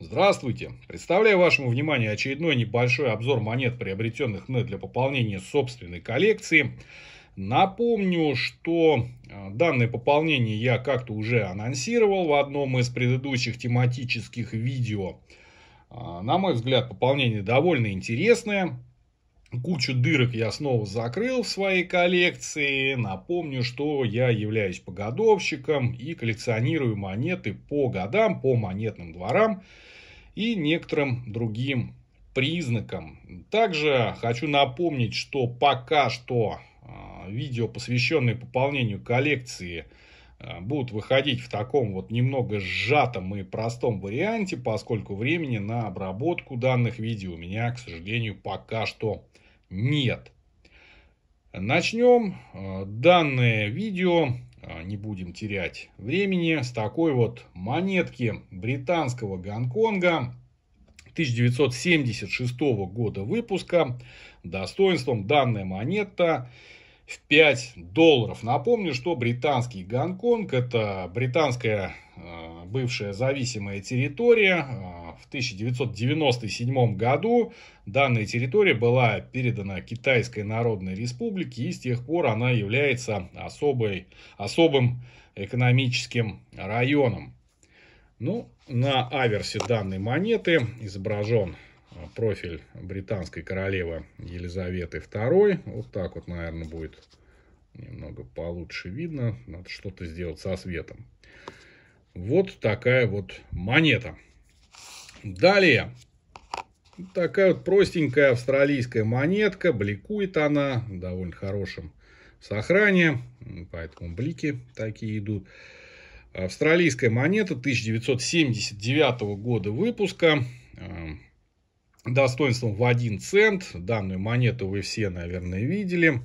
Здравствуйте! Представляю вашему вниманию очередной небольшой обзор монет, приобретенных мной для пополнения собственной коллекции. Напомню, что э, данное пополнение я как-то уже анонсировал в одном из предыдущих тематических видео. А, на мой взгляд, пополнение довольно интересное. Кучу дырок я снова закрыл в своей коллекции. Напомню, что я являюсь погодовщиком и коллекционирую монеты по годам, по монетным дворам и некоторым другим признакам. Также хочу напомнить, что пока что а, видео, посвященные пополнению коллекции, а, будут выходить в таком вот немного сжатом и простом варианте, поскольку времени на обработку данных видео у меня, к сожалению, пока что нет. Начнем э, данное видео, э, не будем терять времени, с такой вот монетки британского Гонконга 1976 года выпуска. Достоинством данная монета в 5 долларов. Напомню, что британский Гонконг это британская э, бывшая зависимая территория, в 1997 году данная территория была передана Китайской Народной Республике, и с тех пор она является особой, особым экономическим районом. Ну, на аверсе данной монеты изображен э, профиль британской королевы Елизаветы II. Вот так вот, наверное, будет немного получше видно. Надо что-то сделать со светом. Вот такая вот монета. Далее. Такая вот простенькая австралийская монетка. Бликует она в довольно хорошем сохране. Поэтому блики такие идут. Австралийская монета 1979 года выпуска. Эм, достоинством в 1 цент. Данную монету вы все, наверное, видели.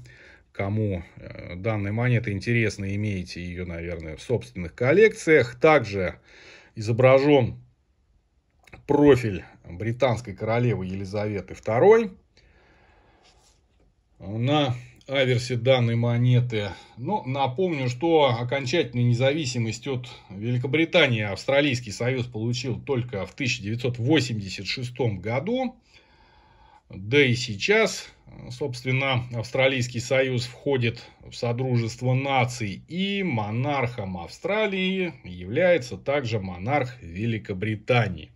Кому э, данная монета интересна, имеете ее, наверное, в собственных коллекциях. Также изображен профиль британской королевы Елизаветы II. На аверсе данной монеты. Но ну, напомню, что окончательную независимость от Великобритании Австралийский Союз получил только в 1986 году. Да и сейчас, собственно, Австралийский Союз входит в Содружество наций, и монархом Австралии является также монарх Великобритании.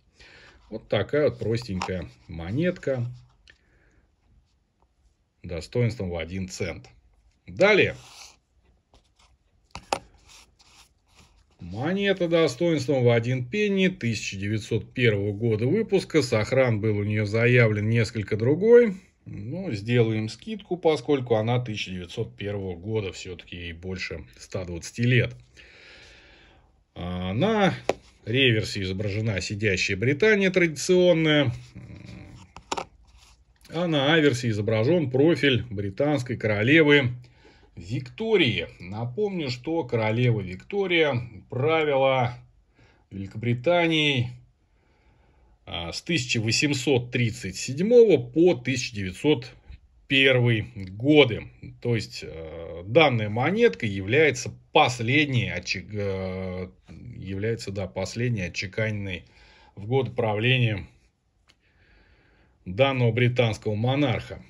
Вот такая вот простенькая монетка достоинством в 1 цент. Далее. Монета достоинством в один пенни 1901 года выпуска. Сохран был у нее заявлен несколько другой. Но ну, сделаем скидку, поскольку она 1901 года, все-таки ей больше 120 лет. Она реверсе изображена сидящая Британия традиционная, а на аверсе изображен профиль британской королевы Виктории. Напомню, что королева Виктория правила Великобританией а, с 1837 по 1900 первые годы. То есть э, данная монетка является последней, отчек... Э, является, да, последней отчеканенной в год правления данного британского монарха.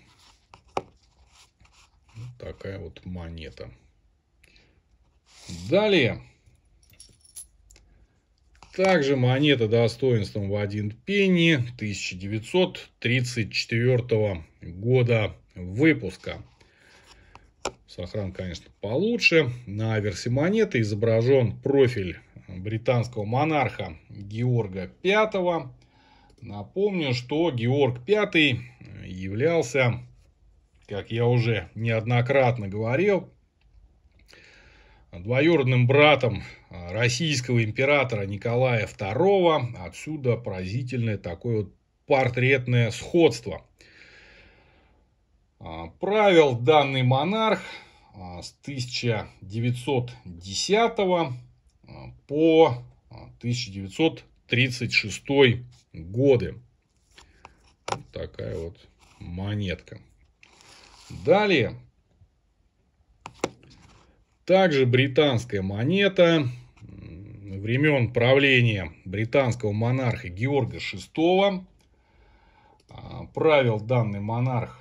Вот такая вот монета. Далее. Также монета достоинством в один пенни 1934 года выпуска. Сохран, конечно, получше. На версии монеты изображен профиль британского монарха Георга V. Напомню, что Георг V являлся, как я уже неоднократно говорил, двоюродным братом российского императора Николая II. Отсюда поразительное такое вот портретное сходство – правил данный монарх а, с 1910 а, по 1936 а, годы. Вот такая вот монетка. Далее. Также британская монета времен правления британского монарха Георга VI. Правил данный монарх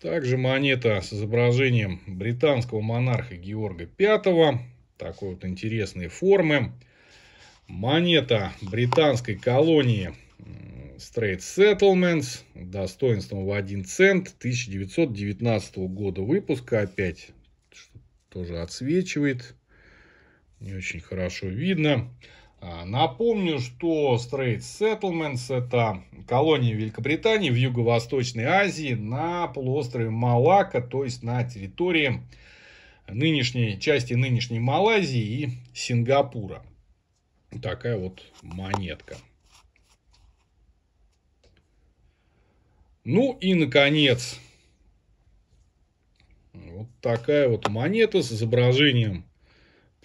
Также монета с изображением британского монарха Георга V, такой вот интересной формы. Монета британской колонии Straight Settlements достоинством в 1 цент 1919 года выпуска. Опять тоже отсвечивает. Не очень хорошо видно. А, напомню, что Straits Settlements – это колония Великобритании в Юго-Восточной Азии на полуострове Малака, то есть на территории нынешней части нынешней Малайзии и Сингапура. Такая вот монетка. Ну и, наконец, вот такая вот монета с изображением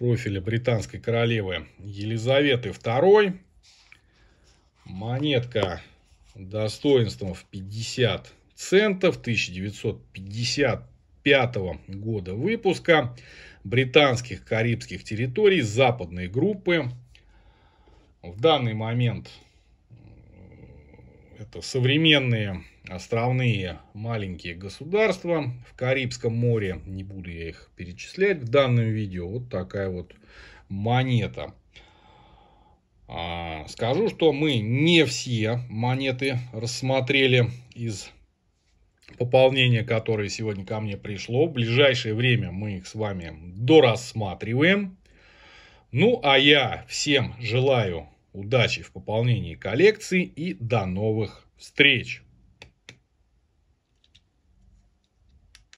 профиля британской королевы Елизаветы II. Монетка достоинством в 50 центов 1955 года выпуска британских карибских территорий западной группы. В данный момент это современные а, островные маленькие государства в Карибском море. Не буду я их перечислять в данном видео. Вот такая вот монета. А, скажу, что мы не все монеты рассмотрели из пополнения, которое сегодня ко мне пришло. В ближайшее время мы их с вами дорассматриваем. Ну, а я всем желаю Удачи в пополнении коллекции и до новых встреч!